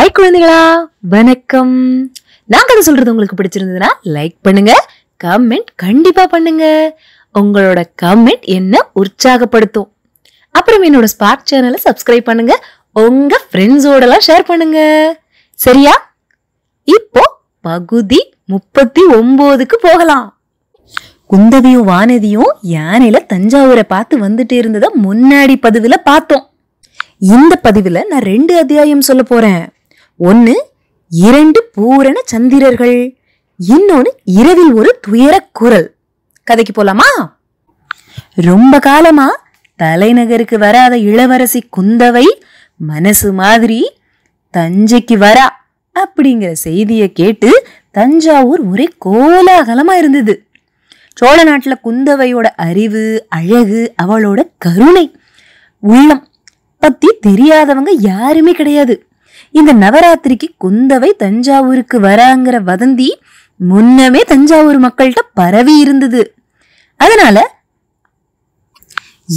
ஐ குழந்தைகளா வணக்கம் நான் கதை சொல்றது உங்களுக்கு பிடிச்சிருந்ததுன்னா லைக் பண்ணுங்க கமெண்ட் கண்டிப்பா பண்ணுங்க உங்களோட கமெண்ட் என்ன உற்சாகப்படுத்தும் அப்புறம் என்னோட ஸ்பார்க் சேனலை சப்ஸ்கிரைப் பண்ணுங்க உங்க ஃப்ரெண்ட்ஸோடலாம் ஷேர் பண்ணுங்க சரியா இப்போ பகுதி முப்பத்தி ஒன்பதுக்கு போகலாம் குந்தவியும் வானதியும் யானையில தஞ்சாவூரை பார்த்து வந்துட்டு இருந்ததை முன்னாடி பதிவில் பார்த்தோம் இந்த பதிவில் நான் ரெண்டு அத்தியாயம் சொல்ல போறேன் ஒன்று இரண்டு பூரண சந்திரர்கள் இன்னொன்று இரவில் ஒரு துயர குரல் கதைக்கு போலாமா ரொம்ப காலமா தலைநகருக்கு வராத இளவரசி குந்தவை மனசு மாதிரி தஞ்சைக்கு வரா அப்படிங்கிற செய்தியை கேட்டு தஞ்சாவூர் ஒரே கோலாகலமா இருந்தது சோழ நாட்டில் குந்தவையோட அறிவு அழகு அவளோட கருணை உள்ளம் பத்தி தெரியாதவங்க யாருமே கிடையாது இந்த நவராத்திரிக்கு குந்தவை தஞ்சாவூருக்கு வராங்கிற வதந்தி முன்னமே தஞ்சாவூர் மக்கள்கிட்ட பரவி இருந்தது அதனால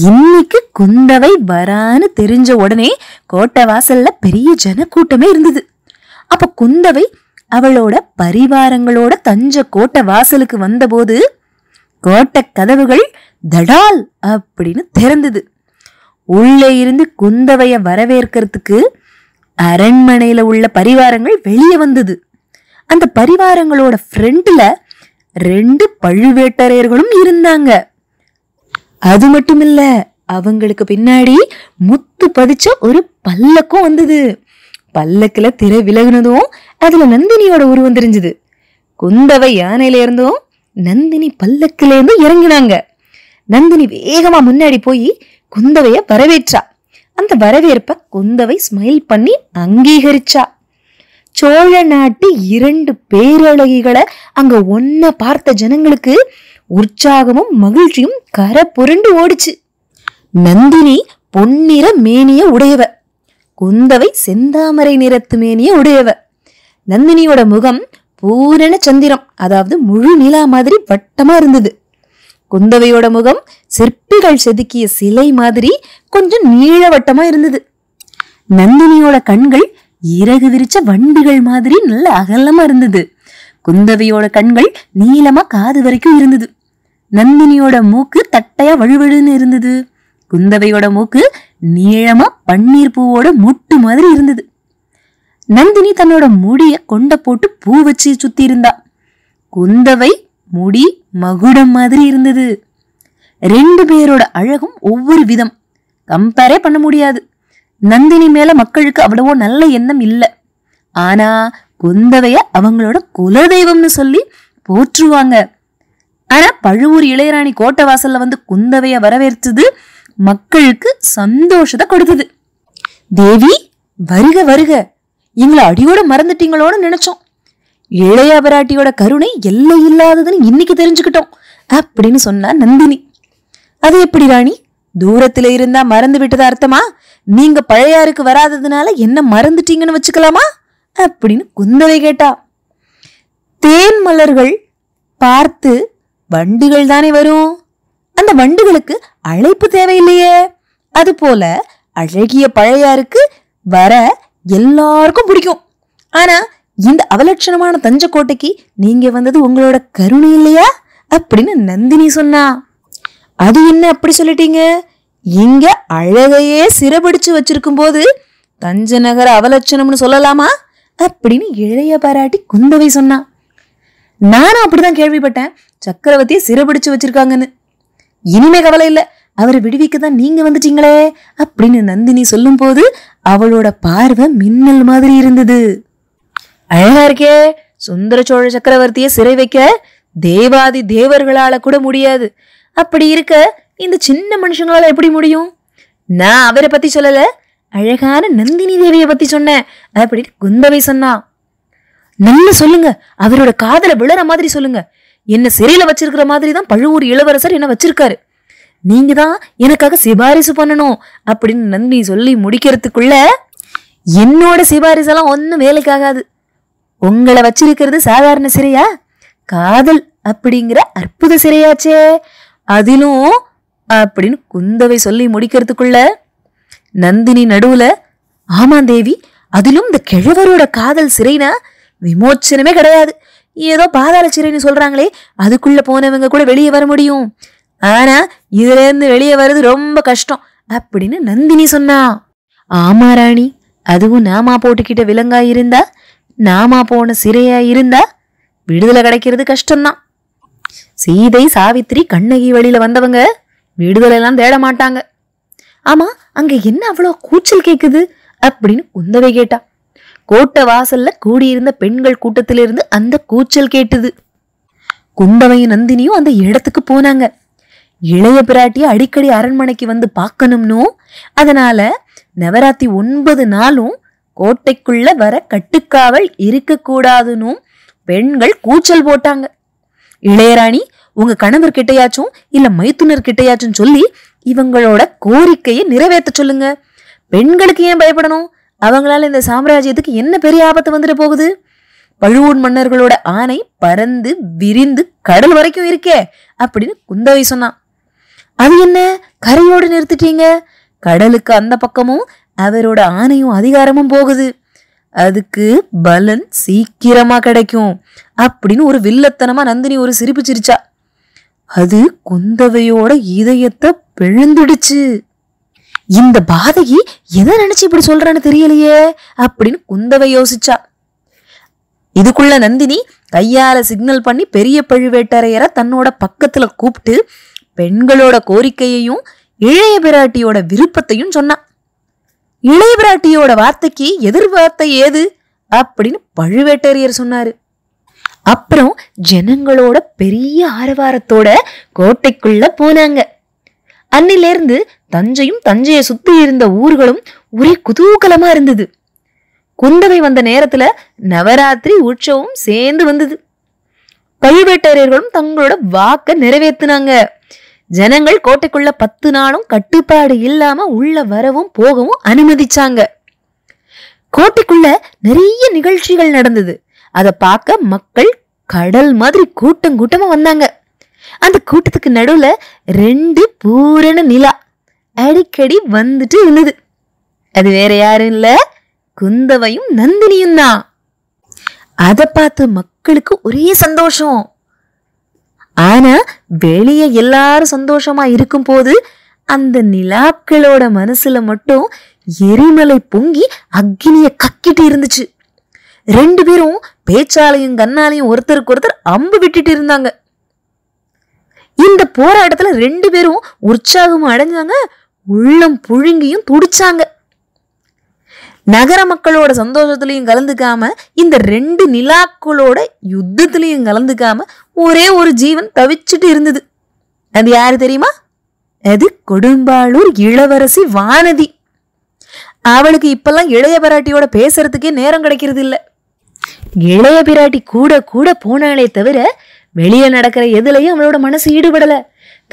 இன்னைக்கு குந்தவை வரான்னு தெரிஞ்ச உடனே கோட்டை வாசல்ல பெரிய ஜனக்கூட்டமே இருந்தது அப்ப குந்தவை அவளோட பரிவாரங்களோட தஞ்ச கோட்டை வாசலுக்கு வந்தபோது கோட்டை கதவுகள் தடால் அப்படின்னு திறந்தது உள்ளே இருந்து குந்தவைய வரவேற்கிறதுக்கு அரண்மனையில உள்ள பரிவாரங்கள் வெளியே வந்தது அந்த பரிவாரங்களோட ஃப்ரெண்ட்ல ரெண்டு பழுவேட்டரையர்களும் இருந்தாங்க அது மட்டும் இல்ல அவங்களுக்கு பின்னாடி முத்து பதிச்ச ஒரு பல்லக்கும் வந்தது பல்லக்குல திரை விலகுனதும் அதுல நந்தினியோட உருவம் தெரிஞ்சது குந்தவை யானையில இருந்தும் நந்தினி பல்லக்கிலேருந்து இறங்கினாங்க நந்தினி வேகமா முன்னாடி போய் குந்தவைய வரவேற்றா அந்த வரவேற்ப குந்தவை ஸ்மைல் பண்ணி அங்கீகரிச்சா சோழ நாட்டு இரண்டு பேரழகிகளை அங்க ஒன்ன பார்த்த ஜனங்களுக்கு உற்சாகமும் மகிழ்ச்சியும் கரை புரண்டு ஓடிச்சு நந்தினி பொன்னிற மேனிய உடையவ குந்தவை செந்தாமரை நிறத்து மேனிய உடையவ நந்தினியோட முகம் பூரண சந்திரம் அதாவது முழு நிலா மாதிரி வட்டமா இருந்தது குந்தவையோட முகம் சிற்பிகள் செதுக்கிய சிலை மாதிரி கொஞ்சம் நீளவட்டமா இருந்தது நந்தினியோட கண்கள் இறகு விரிச்ச வண்டுகள் மாதிரி நல்ல அகலமா இருந்தது குந்தவையோட கண்கள் நீளமா காது வரைக்கும் இருந்தது நந்தினியோட மூக்கு தட்டையா வழுவழுன்னு இருந்தது குந்தவையோட மூக்கு நீளமா பன்னீர் பூவோட முட்டு மாதிரி இருந்தது நந்தினி தன்னோட முடிய கொண்ட போட்டு பூ வச்சு சுத்தி இருந்தா குந்தவை முடி மகுடம் மாதிரி இருந்தது ரெண்டு பேரோட அழகும் ஒவ்வொரு விதம் கம்பேரே பண்ண முடியாது நந்தினி மேல மக்களுக்கு அவ்வளவோ நல்ல எண்ணம் இல்லை ஆனா குந்தவைய அவங்களோட குலதெய்வம்னு சொல்லி போற்றுவாங்க ஆனா பழுவூர் இளையராணி கோட்டை வாசல்ல வந்து குந்தவைய வரவேற்றது மக்களுக்கு சந்தோஷத்தை கொடுத்தது தேவி வருக வருக எங்களை அடியோட மறந்துட்டீங்களோன்னு நினைச்சோம் பிராட்டியோட கருணை எல்லை இல்லாததுன்னு இன்னைக்கு தெரிஞ்சுக்கிட்டோம் அப்படின்னு சொன்னா நந்தினி அது எப்படி ராணி தூரத்துல இருந்தா மறந்து விட்டதா அர்த்தமா நீங்க பழையாருக்கு வராததுனால என்ன மறந்துட்டீங்கன்னு வச்சுக்கலாமா அப்படின்னு குந்தவை கேட்டா தேன் மலர்கள் பார்த்து வண்டுகள் தானே வரும் அந்த வண்டுகளுக்கு அழைப்பு தேவையில்லையே அது போல அழகிய பழையாருக்கு வர எல்லாருக்கும் பிடிக்கும் ஆனா இந்த அவலட்சணமான கோட்டைக்கு நீங்க வந்தது உங்களோட கருணை இல்லையா அப்படின்னு நந்தினி சொன்னா அது என்ன அப்படி சொல்லிட்டீங்க இங்க அழகையே சிறபிடிச்சு வச்சிருக்கும் போது தஞ்ச நகர அவலட்சணம்னு சொல்லலாமா அப்படின்னு இளைய பாராட்டி குந்தவை சொன்னா நானும் அப்படிதான் கேள்விப்பட்டேன் சக்கரவர்த்தியை சிறபிடிச்சு வச்சிருக்காங்கன்னு இனிமே கவலை இல்லை அவரை விடுவிக்க தான் நீங்க வந்துட்டீங்களே அப்படின்னு நந்தினி சொல்லும் போது அவளோட பார்வை மின்னல் மாதிரி இருந்தது அழகா இருக்கே சுந்தர சோழ சக்கரவர்த்திய சிறை வைக்க தேவாதி தேவர்களால கூட முடியாது அப்படி இருக்க இந்த சின்ன மனுஷங்களால எப்படி முடியும் நான் அவரை பத்தி சொல்லல அழகான நந்தினி தேவியை பத்தி சொன்னேன் அப்படின்னு குந்தவை சொன்னா நல்லா சொல்லுங்க அவரோட காதல விழற மாதிரி சொல்லுங்க என்ன சிறையில வச்சிருக்கிற மாதிரி தான் பழுவூர் இளவரசர் என்ன வச்சிருக்காரு நீங்க தான் எனக்காக சிபாரிசு பண்ணணும் அப்படின்னு நந்தினி சொல்லி முடிக்கிறதுக்குள்ள என்னோட சிபாரிசெல்லாம் ஒன்றும் வேலைக்காகாது உங்களை வச்சிருக்கிறது சாதாரண சிறையா காதல் அப்படிங்கிற அற்புத சிறையாச்சே அதிலும் அப்படின்னு குந்தவை சொல்லி முடிக்கிறதுக்குள்ள நந்தினி நடுவுல தேவி அதிலும் இந்த கிழவரோட காதல் சிறைனா விமோச்சனமே கிடையாது ஏதோ பாதாள சிறைன்னு சொல்றாங்களே அதுக்குள்ள போனவங்க கூட வெளியே வர முடியும் ஆனா இதுல இருந்து வெளியே வர்றது ரொம்ப கஷ்டம் அப்படின்னு நந்தினி சொன்னா ஆமா ராணி அதுவும் நாமா போட்டுக்கிட்ட விலங்காயிருந்தா இருந்தா நாமா போன சிறையா இருந்தா விடுதலை கிடைக்கிறது கஷ்டம்தான் சீதை சாவித்திரி கண்ணகி வழியில வந்தவங்க விடுதலை எல்லாம் தேட மாட்டாங்க ஆமா அங்க என்ன அவ்வளோ கூச்சல் கேக்குது அப்படின்னு குந்தவை கேட்டா கோட்டை வாசல்ல கூடியிருந்த பெண்கள் கூட்டத்திலிருந்து அந்த கூச்சல் கேட்டுது குந்தவையும் நந்தினியும் அந்த இடத்துக்கு போனாங்க இளைய பிராட்டியை அடிக்கடி அரண்மனைக்கு வந்து பார்க்கணும்னு அதனால நவராத்திரி ஒன்பது நாளும் கோட்டைக்குள்ள வர கட்டுக்காவல் இருக்கக்கூடாதுன்னு பெண்கள் கூச்சல் போட்டாங்க இளையராணி உங்க கணவர் கிட்டையாச்சும் இல்ல மைத்துனர் கிட்டையாச்சும் சொல்லி இவங்களோட கோரிக்கையை நிறைவேற்ற சொல்லுங்க பெண்களுக்கு ஏன் பயப்படணும் அவங்களால இந்த சாம்ராஜ்யத்துக்கு என்ன பெரிய ஆபத்து வந்துட போகுது பழுவூர் மன்னர்களோட ஆணை பறந்து விரிந்து கடல் வரைக்கும் இருக்கே அப்படின்னு குந்தவை சொன்னான் அது என்ன கரையோடு நிறுத்திட்டீங்க கடலுக்கு அந்த பக்கமும் அவரோட ஆணையும் அதிகாரமும் போகுது அதுக்கு பலன் சீக்கிரமா கிடைக்கும் அப்படின்னு ஒரு வில்லத்தனமா நந்தினி ஒரு சிரிப்பு சிரிச்சா அது குந்தவையோட இதயத்தை பிழந்துடுச்சு இந்த பாதகி எதை நினைச்சு இப்படி சொல்றான்னு தெரியலையே அப்படின்னு குந்தவை யோசிச்சா இதுக்குள்ள நந்தினி கையால சிக்னல் பண்ணி பெரிய பழுவேட்டரையரை தன்னோட பக்கத்துல கூப்பிட்டு பெண்களோட கோரிக்கையையும் இளைய பிராட்டியோட விருப்பத்தையும் சொன்னான் இளையபிராட்டியோட வார்த்தைக்கு எதிர்வார்த்தை ஏது அப்படின்னு பழுவேட்டரையர் சொன்னாரு அப்புறம் ஜனங்களோட பெரிய ஆரவாரத்தோட கோட்டைக்குள்ள போனாங்க அன்னிலேருந்து தஞ்சையும் தஞ்சையை சுத்தி இருந்த ஊர்களும் ஒரே குதூகலமா இருந்தது குந்தவை வந்த நேரத்துல நவராத்திரி உற்சவம் சேர்ந்து வந்தது பழுவேட்டரையர்களும் தங்களோட வாக்க நிறைவேற்றினாங்க ஜனங்கள் கோட்டைக்குள்ள பத்து நாளும் கட்டுப்பாடு இல்லாம உள்ள வரவும் போகவும் அனுமதிச்சாங்க கோட்டைக்குள்ள நிறைய நிகழ்ச்சிகள் நடந்தது அதை பார்க்க மக்கள் கடல் மாதிரி கூட்டம் கூட்டமா வந்தாங்க அந்த கூட்டத்துக்கு நடுவுல ரெண்டு பூரண நிலா அடிக்கடி வந்துட்டு இருந்தது அது வேற யாரும் இல்ல குந்தவையும் நந்தினியும் தான் அதை பார்த்து மக்களுக்கு ஒரே சந்தோஷம் ஆனா வெளியே எல்லாரும் சந்தோஷமா இருக்கும் போது அந்த நிலாக்களோட மனசுல மட்டும் எரிமலை பொங்கி அக்னிய கக்கிட்டு இருந்துச்சு ரெண்டு பேரும் பேச்சாலையும் கண்ணாலையும் ஒருத்தருக்கு ஒருத்தர் அம்பு விட்டுட்டு இருந்தாங்க இந்த போராட்டத்துல ரெண்டு பேரும் உற்சாகம் அடைஞ்சாங்க உள்ளம் புழுங்கியும் துடிச்சாங்க நகர மக்களோட சந்தோஷத்துலையும் கலந்துக்காம இந்த ரெண்டு நிலாக்களோட யுத்தத்துலையும் கலந்துக்காம ஒரே ஒரு ஜீவன் தவிச்சுட்டு இருந்தது அது யாரு தெரியுமா அது கொடும்பாளூர் இளவரசி வானதி அவளுக்கு இப்பெல்லாம் இளைய பிராட்டியோட பேசுறதுக்கே நேரம் கிடைக்கிறது இல்லை இளைய பிராட்டி கூட கூட போனாலே தவிர வெளியே நடக்கிற எதுலையும் அவளோட மனசு ஈடுபடலை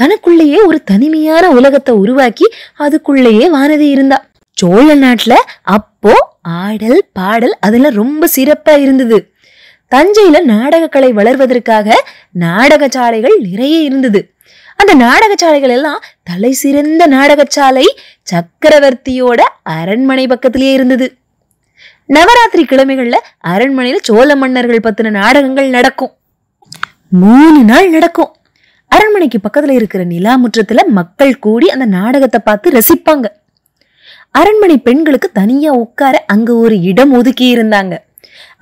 தனக்குள்ளேயே ஒரு தனிமையான உலகத்தை உருவாக்கி அதுக்குள்ளேயே வானதி இருந்தா சோழ நாட்டில் அப்போ ஆடல் பாடல் அதெல்லாம் ரொம்ப சிறப்பாக இருந்தது தஞ்சையில் நாடகக்கலை வளர்வதற்காக நாடகச்சாலைகள் நிறைய இருந்தது அந்த நாடகச்சாலைகள் எல்லாம் தலை சிறந்த நாடகச்சாலை சக்கரவர்த்தியோட அரண்மனை பக்கத்திலேயே இருந்தது நவராத்திரி கிழமைகளில் அரண்மனையில் சோழ மன்னர்கள் பற்றின நாடகங்கள் நடக்கும் மூணு நாள் நடக்கும் அரண்மனைக்கு பக்கத்தில் இருக்கிற நிலா முற்றத்தில் மக்கள் கூடி அந்த நாடகத்தை பார்த்து ரசிப்பாங்க அரண்மனை பெண்களுக்கு தனியா உட்கார அங்க ஒரு இடம் ஒதுக்கி இருந்தாங்க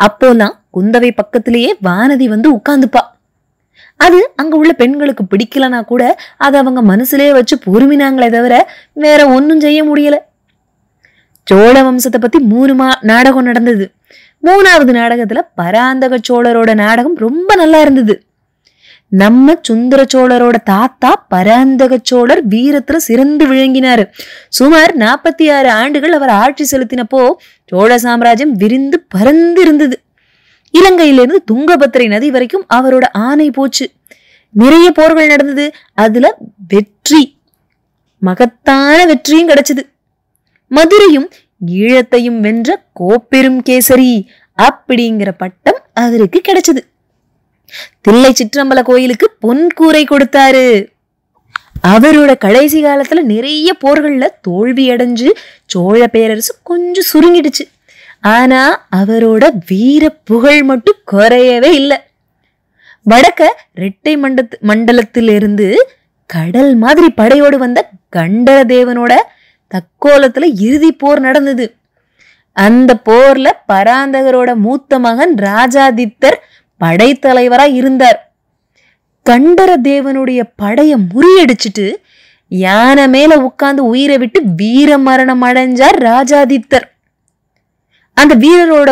அப்போலாம் குந்தவை பக்கத்திலேயே வானதி வந்து உட்காந்துப்பா அது அங்க உள்ள பெண்களுக்கு பிடிக்கலனா கூட அதை அவங்க மனசுலயே வச்சு பொறுமினாங்களே தவிர வேற ஒன்றும் செய்ய முடியல சோழ வம்சத்தை பத்தி மூணு மா நாடகம் நடந்தது மூணாவது நாடகத்துல பராந்தக சோழரோட நாடகம் ரொம்ப நல்லா இருந்தது நம்ம சுந்தர சோழரோட தாத்தா பராந்தக சோழர் வீரத்துல சிறந்து விளங்கினாரு சுமார் நாற்பத்தி ஆறு ஆண்டுகள் அவர் ஆட்சி செலுத்தினப்போ சோழ சாம்ராஜ்யம் விரிந்து பறந்து இருந்தது இலங்கையிலிருந்து துங்கபத்திரை நதி வரைக்கும் அவரோட ஆணை போச்சு நிறைய போர்கள் நடந்தது அதுல வெற்றி மகத்தான வெற்றியும் கிடைச்சது மதுரையும் ஈழத்தையும் வென்ற கோப்பெரும் கேசரி அப்படிங்கிற பட்டம் அவருக்கு கிடைச்சது தில்லை சிற்றம்பல கோயிலுக்கு பொன் கூரை கொடுத்தாரு அவரோட கடைசி காலத்துல நிறைய போர்கள்ல தோல்வி அடைஞ்சு சோழ பேரரசு கொஞ்சம் சுருங்கிடுச்சு ஆனா அவரோட வீர புகழ் மட்டும் குறையவே இல்லை வடக்க ரெட்டை மண்ட மண்டலத்திலிருந்து கடல் மாதிரி படையோடு வந்த கண்டர தேவனோட தக்கோலத்துல இறுதி போர் நடந்தது அந்த போர்ல பராந்தகரோட மூத்த மகன் ராஜாதித்தர் படைத்தலைவரா இருந்தார் கண்டர தேவனுடைய படைய முறியடிச்சிட்டு யானை மேல உட்கார்ந்து உயிரை விட்டு வீர மரணம் அடைஞ்சார் ராஜாதித்தர் அந்த வீரரோட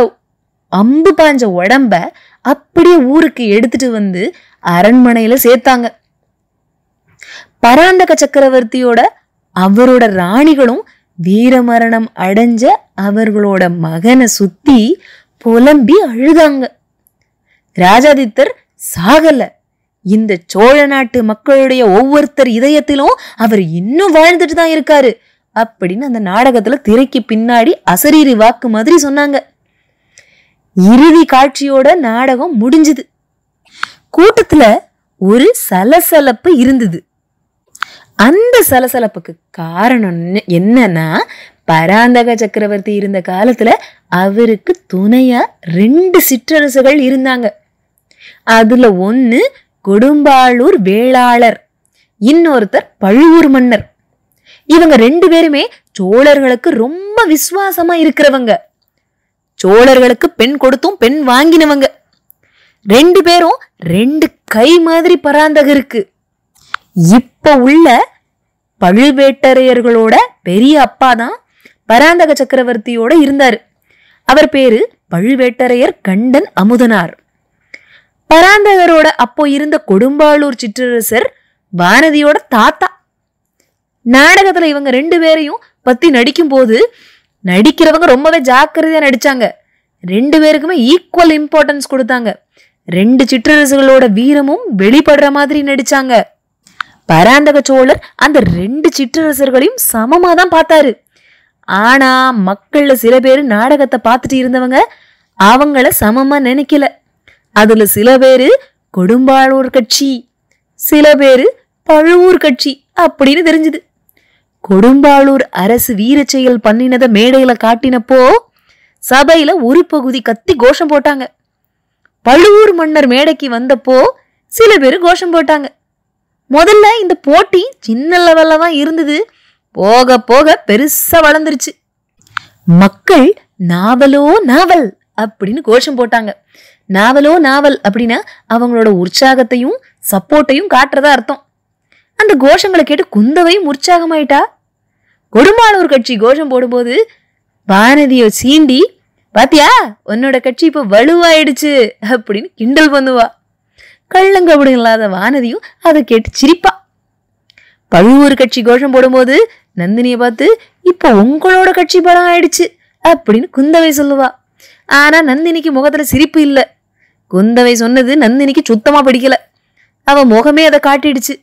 அம்பு பாஞ்ச உடம்ப அப்படியே ஊருக்கு எடுத்துட்டு வந்து அரண்மனையில சேர்த்தாங்க பராந்தக சக்கரவர்த்தியோட அவரோட ராணிகளும் வீரமரணம் அடைஞ்ச அவர்களோட மகனை சுத்தி புலம்பி அழுதாங்க ராஜாதித்தர் சாகல இந்த சோழ நாட்டு மக்களுடைய ஒவ்வொருத்தர் இதயத்திலும் அவர் இன்னும் வாழ்ந்துட்டு தான் இருக்காரு அப்படின்னு அந்த நாடகத்துல திரைக்கு பின்னாடி அசரீரி வாக்கு மாதிரி சொன்னாங்க இறுதி காட்சியோட நாடகம் முடிஞ்சுது கூட்டத்துல ஒரு சலசலப்பு இருந்தது அந்த சலசலப்புக்கு காரணம் என்னன்னா பராந்தக சக்கரவர்த்தி இருந்த காலத்துல அவருக்கு துணையா ரெண்டு சிற்றரசுகள் இருந்தாங்க அதுல ஒன்று கொடும்பாளூர் வேளாளர் இன்னொருத்தர் பழுவூர் மன்னர் இவங்க ரெண்டு பேருமே சோழர்களுக்கு ரொம்ப விசுவாசமா இருக்கிறவங்க சோழர்களுக்கு பெண் கொடுத்தும் பெண் வாங்கினவங்க ரெண்டு பேரும் ரெண்டு கை மாதிரி இருக்கு இப்ப உள்ள பழுவேட்டரையர்களோட பெரிய அப்பா தான் பராந்தக சக்கரவர்த்தியோட இருந்தாரு அவர் பேரு பழுவேட்டரையர் கண்டன் அமுதனார் பராந்தகரோட அப்போ இருந்த கொடும்பாளூர் சிற்றரசர் வானதியோட தாத்தா நாடகத்துல இவங்க ரெண்டு பேரையும் பத்தி நடிக்கும் போது நடிக்கிறவங்க ரொம்பவே ஜாக்கிரதையா நடிச்சாங்க ரெண்டு பேருக்குமே ஈக்குவல் இம்பார்ட்டன்ஸ் கொடுத்தாங்க ரெண்டு சிற்றரசுகளோட வீரமும் வெளிப்படுற மாதிரி நடிச்சாங்க பராந்தக சோழர் அந்த ரெண்டு சிற்றரசர்களையும் சமமா தான் பார்த்தாரு ஆனா மக்கள்ல சில பேர் நாடகத்தை பார்த்துட்டு இருந்தவங்க அவங்கள சமமா நினைக்கல அதுல சில பேரு கொடும்பாளூர் கட்சி சில பேரு பழுவூர் கட்சி அப்படின்னு தெரிஞ்சுது கொடும்பாளூர் அரசு வீர செயல் பண்ணினத மேடையில காட்டினப்போ சபையில ஒரு பகுதி கத்தி கோஷம் போட்டாங்க பழுவூர் மன்னர் மேடைக்கு வந்தப்போ சில பேர் கோஷம் போட்டாங்க முதல்ல இந்த போட்டி சின்ன லெவல்ல தான் இருந்தது போக போக பெருசா வளர்ந்துருச்சு மக்கள் நாவலோ நாவல் அப்படின்னு கோஷம் போட்டாங்க நாவலோ நாவல் அப்படின்னா அவங்களோட உற்சாகத்தையும் சப்போர்ட்டையும் காட்டுறதா அர்த்தம் அந்த கோஷங்களை கேட்டு குந்தவையும் உற்சாகமாயிட்டா கொடுமானூர் கட்சி கோஷம் போடும்போது வானதியை சீண்டி பாத்தியா உன்னோட கட்சி இப்போ வலுவாயிடுச்சு அப்படின்னு கிண்டல் பண்ணுவா கள்ளங்கபடும் இல்லாத வானதியும் அதை கேட்டு சிரிப்பா பழுவூர் கட்சி கோஷம் போடும்போது நந்தினியை பார்த்து இப்போ உங்களோட கட்சி படம் ஆயிடுச்சு அப்படின்னு குந்தவை சொல்லுவா ஆனா நந்தினிக்கு முகத்துல சிரிப்பு இல்லை குந்தவை சொன்னது நந்தினிக்கு சுத்தமா பிடிக்கல அவ முகமே அதை காட்டிடுச்சு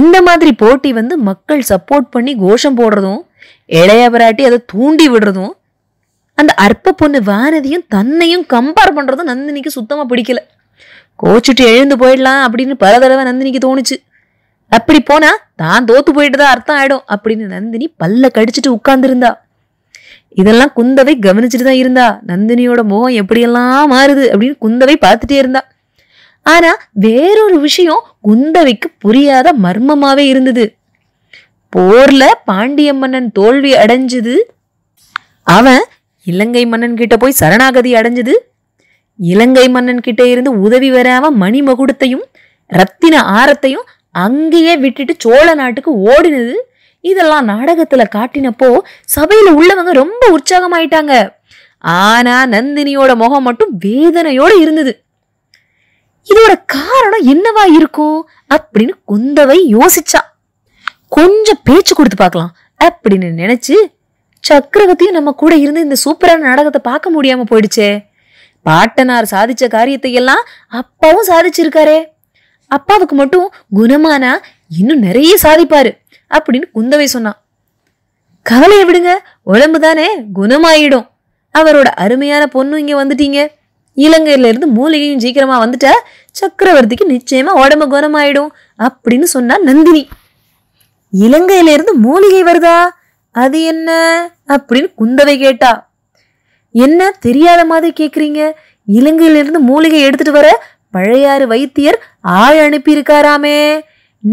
இந்த மாதிரி போட்டி வந்து மக்கள் சப்போர்ட் பண்ணி கோஷம் போடுறதும் பிராட்டி அதை தூண்டி விடுறதும் அந்த அற்ப பொண்ணு வானதியும் தன்னையும் கம்பேர் பண்றதும் நந்தினிக்கு சுத்தமா பிடிக்கல கோச்சுட்டு எழுந்து போயிடலாம் அப்படின்னு பல தடவை நந்தினிக்கு தோணுச்சு அப்படி போனா தான் தோத்து போயிட்டு தான் அர்த்தம் ஆயிடும் அப்படின்னு நந்தினி பல்ல கடிச்சிட்டு உட்கார்ந்துருந்தா இதெல்லாம் குந்தவை கவனிச்சுட்டு தான் இருந்தா நந்தினியோட முகம் எப்படியெல்லாம் மாறுது அப்படின்னு குந்தவை பார்த்துட்டே இருந்தா ஆனா வேறொரு விஷயம் குந்தவைக்கு புரியாத மர்மமாவே இருந்தது போர்ல பாண்டிய மன்னன் தோல்வி அடைஞ்சது அவன் இலங்கை மன்னன் கிட்ட போய் சரணாகதி அடைஞ்சது இலங்கை மன்னன் கிட்ட இருந்து உதவி வராம மணிமகுடத்தையும் ரத்தின ஆரத்தையும் அங்கேயே விட்டுட்டு சோழ நாட்டுக்கு ஓடினது இதெல்லாம் நாடகத்துல காட்டினப்போ சபையில உள்ளவங்க ரொம்ப உற்சாகமாயிட்டாங்க ஆனா நந்தினியோட முகம் மட்டும் வேதனையோட இருந்தது இதோட காரணம் என்னவா இருக்கும் அப்படின்னு குந்தவை யோசிச்சா கொஞ்சம் பேச்சு கொடுத்து பார்க்கலாம் அப்படின்னு நினைச்சு சக்கரவர்த்தியும் நம்ம கூட இருந்து இந்த சூப்பரான நாடகத்தை பார்க்க முடியாம போயிடுச்சே பாட்டனார் சாதிச்ச காரியத்தை எல்லாம் அப்பாவும் சாதிச்சிருக்காரே அப்பாவுக்கு மட்டும் குணமானா இன்னும் நிறைய சாதிப்பாரு அப்படின்னு குந்தவை சொன்னான் கவலையை விடுங்க உடம்பு தானே குணமாயிடும் அவரோட அருமையான பொண்ணு இங்கே வந்துட்டீங்க இலங்கையில இருந்து மூலிகையும் சீக்கிரமா வந்துட்டா சக்கரவர்த்திக்கு நிச்சயமா உடம்பு குணமாயிடும் அப்படின்னு சொன்னா நந்தினி இலங்கையில இருந்து மூலிகை வருதா அது என்ன அப்படின்னு குந்தவை கேட்டா என்ன தெரியாத மாதிரி கேக்குறீங்க இலங்கையில இருந்து மூலிகை எடுத்துட்டு வர பழையாறு வைத்தியர் ஆள் அனுப்பியிருக்காராமே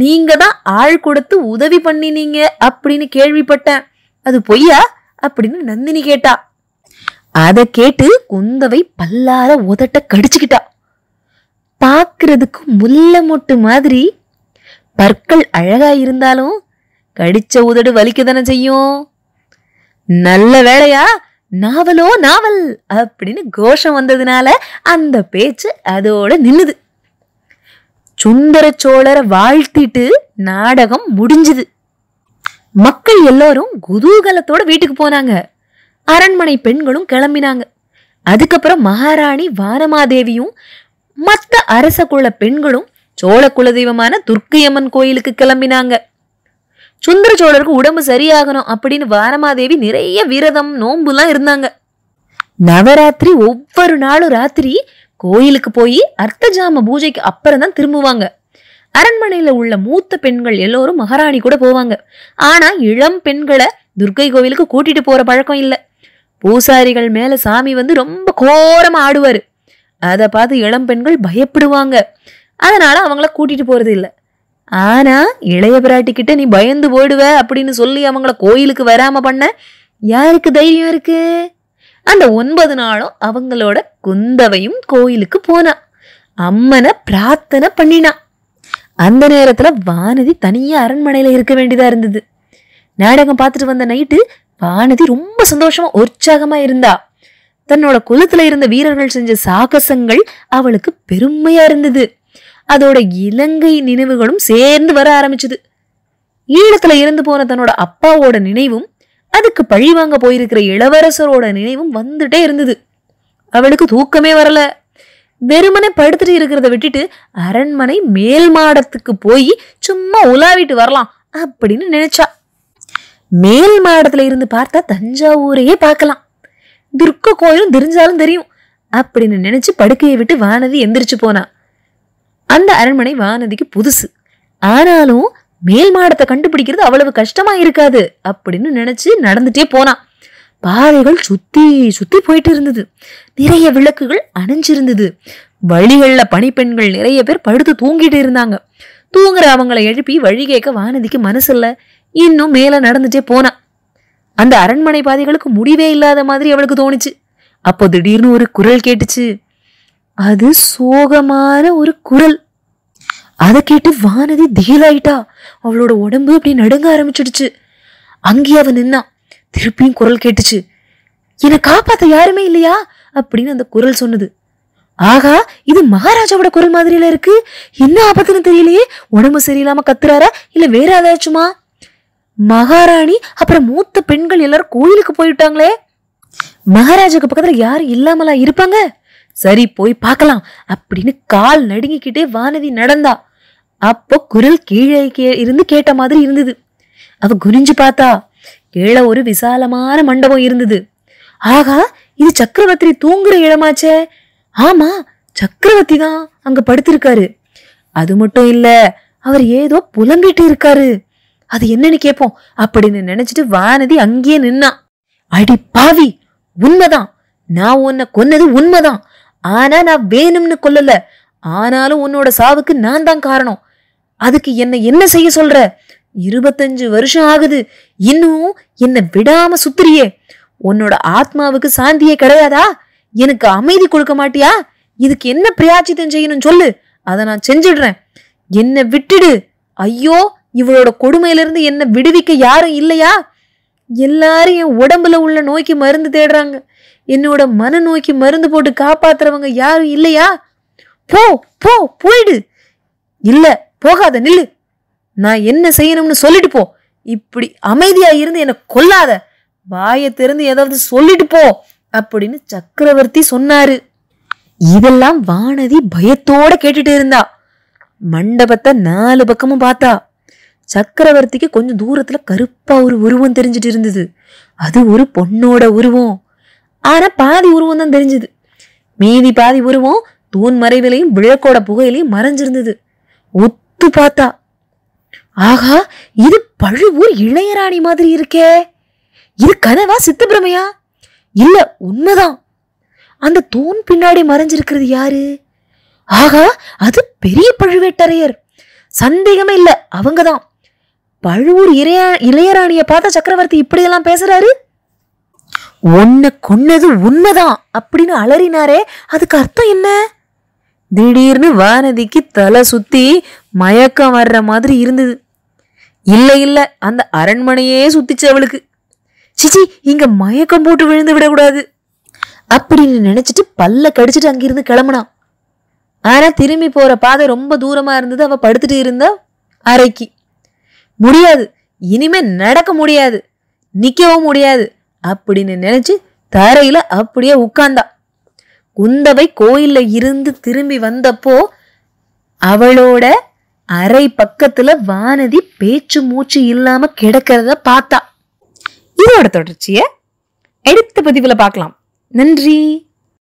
நீங்க தான் ஆள் கொடுத்து உதவி பண்ணினீங்க அப்படின்னு கேள்விப்பட்டேன் அது பொய்யா அப்படின்னு நந்தினி கேட்டா அதை கேட்டு குந்தவை பல்லார உதட்ட கடிச்சுக்கிட்டா பார்க்கறதுக்கு முல்ல மொட்டு மாதிரி பற்கள் அழகா இருந்தாலும் கடிச்ச உதடு வலிக்க தானே செய்யும் நல்ல வேலையா நாவலோ நாவல் அப்படின்னு கோஷம் வந்ததுனால அந்த பேச்சு அதோட நின்னுது சுந்தர சோழரை வாழ்த்திட்டு நாடகம் முடிஞ்சுது மக்கள் எல்லாரும் குதூகலத்தோட வீட்டுக்கு போனாங்க அரண்மனை பெண்களும் கிளம்பினாங்க அதுக்கப்புறம் மகாராணி வானமாதேவியும் மற்ற அரச குல பெண்களும் சோழ குலதெய்வமான துர்க்கையம்மன் கோயிலுக்கு கிளம்பினாங்க சுந்தர சோழருக்கு உடம்பு சரியாகணும் அப்படின்னு வானமாதேவி நிறைய விரதம் நோம்புலாம் இருந்தாங்க நவராத்திரி ஒவ்வொரு நாளும் ராத்திரி கோயிலுக்கு போய் அர்த்த ஜாம பூஜைக்கு அப்புறம் தான் திரும்புவாங்க அரண்மனையில உள்ள மூத்த பெண்கள் எல்லோரும் மகாராணி கூட போவாங்க ஆனா இளம் பெண்களை துர்க்கை கோவிலுக்கு கூட்டிட்டு போற பழக்கம் இல்லை பூசாரிகள் மேல சாமி வந்து ரொம்ப கோரமா ஆடுவாரு அதை பார்த்து இளம் பெண்கள் பயப்படுவாங்க அதனால அவங்கள கூட்டிட்டு போறது இல்லை ஆனா இளைய கிட்ட நீ பயந்து போயிடுவ அப்படின்னு சொல்லி அவங்கள கோயிலுக்கு வராம பண்ண யாருக்கு தைரியம் இருக்கு அந்த ஒன்பது நாளும் அவங்களோட குந்தவையும் கோயிலுக்கு போனா அம்மனை பிரார்த்தனை பண்ணினா அந்த நேரத்தில் வானதி தனியாக அரண்மனையில் இருக்க வேண்டியதாக இருந்தது நாடகம் பார்த்துட்டு வந்த நைட்டு வானதி ரொம்ப சந்தோஷமா உற்சாகமாக இருந்தா தன்னோட குலத்தில் இருந்த வீரர்கள் செஞ்ச சாகசங்கள் அவளுக்கு பெருமையாக இருந்தது அதோட இலங்கை நினைவுகளும் சேர்ந்து வர ஆரம்பிச்சது ஈழத்துல இருந்து போன தன்னோட அப்பாவோட நினைவும் அதுக்கு பழி வாங்க போயிருக்கிற இளவரசரோட நினைவும் வந்துட்டே இருந்தது அவளுக்கு தூக்கமே வரல வெறுமனை படுத்துட்டு இருக்கிறத விட்டுட்டு அரண்மனை மேல் மாடத்துக்கு போய் சும்மா உலாவிட்டு வரலாம் அப்படின்னு நினைச்சா மேல் மாடத்துல இருந்து பார்த்தா தஞ்சாவூரையே பார்க்கலாம் துர்க்க கோயிலும் தெரிஞ்சாலும் தெரியும் அப்படின்னு நினைச்சு படுக்கையை விட்டு வானதி எந்திரிச்சு போனா அந்த அரண்மனை வானதிக்கு புதுசு ஆனாலும் மேல் மாடத்தை கண்டுபிடிக்கிறது அவ்வளவு கஷ்டமா இருக்காது அப்படின்னு நினைச்சு நடந்துட்டே போனான் பாறைகள் சுத்தி சுத்தி போயிட்டு இருந்தது நிறைய விளக்குகள் அணைஞ்சிருந்தது வழிகளில் பனிப்பெண்கள் நிறைய பேர் படுத்து தூங்கிட்டு இருந்தாங்க தூங்குற அவங்கள எழுப்பி வழி கேட்க வானதிக்கு மனசில்ல இன்னும் மேலே நடந்துட்டே போனா அந்த அரண்மனை பாதைகளுக்கு முடிவே இல்லாத மாதிரி அவளுக்கு தோணுச்சு அப்போ திடீர்னு ஒரு குரல் கேட்டுச்சு அது சோகமான ஒரு குரல் அதை கேட்டு வானதி திகிலாயிட்டா அவளோட உடம்பு அப்படி நடுங்க ஆரம்பிச்சிடுச்சு அங்கேயே அவன் நின்னா திருப்பியும் குரல் கேட்டுச்சு என்னை காப்பாத்த யாருமே இல்லையா அப்படின்னு அந்த குரல் சொன்னது ஆகா இது மகாராஜாவோட குரல் மாதிரியில இருக்கு என்ன ஆபத்துன்னு தெரியலையே உடம்பு சரியில்லாம கத்துறாரா இல்ல வேற ஏதாச்சுமா மகாராணி அப்புறம் மூத்த பெண்கள் எல்லாரும் கோயிலுக்கு போயிட்டாங்களே மகாராஜாக்கு பக்கத்துல யாரும் இல்லாமலா இருப்பாங்க சரி போய் பார்க்கலாம் அப்படின்னு கால் நடுங்கிக்கிட்டே வானதி நடந்தா அப்போ குரல் கீழே இருந்து கேட்ட மாதிரி இருந்தது அவ குனிஞ்சு பார்த்தா கீழே ஒரு விசாலமான மண்டபம் இருந்தது ஆகா இது சக்கரவர்த்தி தூங்குற இடமாச்சே ஆமா சக்கரவர்த்தி தான் அங்க படுத்திருக்காரு அது மட்டும் இல்ல அவர் ஏதோ புலம்பிட்டு இருக்காரு அது என்னன்னு கேட்போம் அப்படின்னு நினைச்சிட்டு வானதி அங்கேயே நின்னா அடி பாவி உண்மைதான் நான் உன்னை கொன்னது உண்மைதான் ஆனா நான் வேணும்னு கொல்லல ஆனாலும் உன்னோட சாவுக்கு நான் தான் காரணம் அதுக்கு என்ன என்ன செய்ய சொல்ற இருபத்தஞ்சு வருஷம் ஆகுது இன்னும் என்னை விடாம சுத்துறியே உன்னோட ஆத்மாவுக்கு சாந்தியே கிடையாதா எனக்கு அமைதி கொடுக்க மாட்டியா இதுக்கு என்ன பிரியாச்சித்தம் செய்யணும் சொல்லு அதை நான் செஞ்சிடுறேன் என்னை விட்டுடு ஐயோ இவளோட கொடுமையிலிருந்து என்னை விடுவிக்க யாரும் இல்லையா எல்லாரும் என் உடம்புல உள்ள நோய்க்கு மருந்து தேடுறாங்க என்னோட மன நோய்க்கு மருந்து போட்டு காப்பாத்துறவங்க யாரும் இல்லையா போ போ போயிடு இல்லை போகாத நில்லு நான் என்ன செய்யணும்னு சொல்லிட்டு போ இப்படி அமைதியா இருந்து என்னை கொல்லாத வாயை திறந்து ஏதாவது சொல்லிட்டு போ அப்படின்னு சக்கரவர்த்தி சொன்னாரு இதெல்லாம் வானதி பயத்தோட கேட்டுட்டு இருந்தா மண்டபத்தை நாலு பக்கமும் பார்த்தா சக்கரவர்த்திக்கு கொஞ்சம் தூரத்துல கருப்பா ஒரு உருவம் தெரிஞ்சிட்டு இருந்தது அது ஒரு பொண்ணோட உருவம் ஆனா பாதி உருவம் தான் தெரிஞ்சது மீதி பாதி உருவம் தூண் மறைவிலையும் விழக்கோட புகையிலையும் மறைஞ்சிருந்தது ஒத்து பார்த்தா ஆகா இது பழுவூர் இளையராணி மாதிரி இருக்கே இது கனவா சித்தப்பிரமையா இல்ல உண்மைதான் அந்த தூண் பின்னாடி மறைஞ்சிருக்கிறது யாரு ஆகா அது பெரிய பழுவேட்டரையர் சந்தேகமே இல்ல அவங்கதான் பழுவூர் இளைய இளையராணிய பார்த்த சக்கரவர்த்தி இப்படியெல்லாம் பேசுறாரு ஒன்ன கொன்னது உண்மைதான் அப்படின்னு அலறினாரே அதுக்கு அர்த்தம் என்ன திடீர்னு வானதிக்கு தலை சுத்தி மயக்கம் வர்ற மாதிரி இருந்தது இல்லை இல்லை அந்த அரண்மனையே சுத்திச்சு அவளுக்கு சிச்சி இங்க மயக்கம் போட்டு விழுந்து விடக்கூடாது அப்படின்னு நினைச்சிட்டு பல்ல கடிச்சிட்டு அங்கிருந்து கிளம்புனான் ஆனா திரும்பி போற பாதை ரொம்ப தூரமா இருந்தது அவ படுத்துட்டு இருந்தா அறைக்கு முடியாது இனிமே நடக்க முடியாது நிக்கவும் முடியாது அப்படின்னு நினைச்சு தரையில அப்படியே உட்கார்ந்தா குந்தவை கோயில்ல இருந்து திரும்பி வந்தப்போ அவளோட அரை பக்கத்துல வானதி பேச்சு மூச்சு இல்லாம கிடக்கிறத பார்த்தா இதோட தொடர்ச்சிய எடுத்த பதிவில் பார்க்கலாம் நன்றி